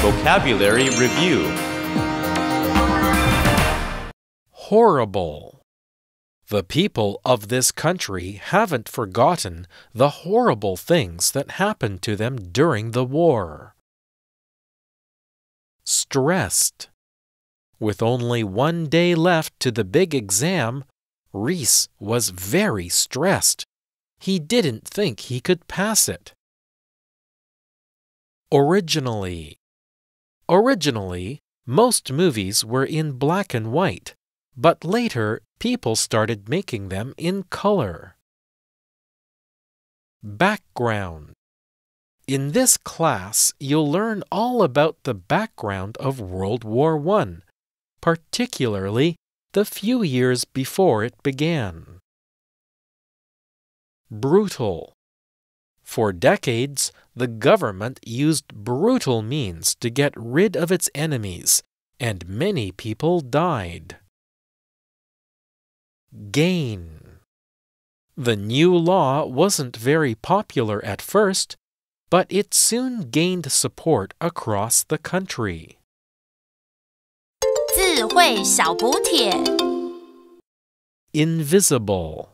Vocabulary Review Horrible. The people of this country haven't forgotten the horrible things that happened to them during the war. Stressed. With only one day left to the big exam, Reese was very stressed. He didn't think he could pass it. Originally. Originally, most movies were in black and white, but later people started making them in color. Background In this class, you'll learn all about the background of World War I, particularly the few years before it began. Brutal for decades, the government used brutal means to get rid of its enemies, and many people died. Gain The new law wasn't very popular at first, but it soon gained support across the country. Invisible